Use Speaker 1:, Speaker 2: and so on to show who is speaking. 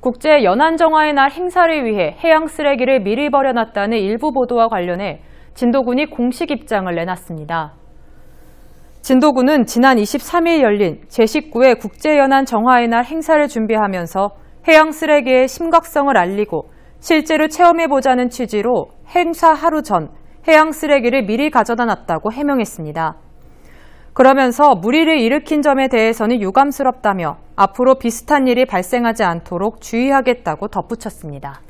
Speaker 1: 국제 연안정화의 날 행사를 위해 해양 쓰레기를 미리 버려놨다는 일부 보도와 관련해 진도군이 공식 입장을 내놨습니다. 진도군은 지난 23일 열린 제19회 국제연안정화의 날 행사를 준비하면서 해양 쓰레기의 심각성을 알리고 실제로 체험해보자는 취지로 행사 하루 전 해양 쓰레기를 미리 가져다 놨다고 해명했습니다. 그러면서 무리를 일으킨 점에 대해서는 유감스럽다며 앞으로 비슷한 일이 발생하지 않도록 주의하겠다고 덧붙였습니다.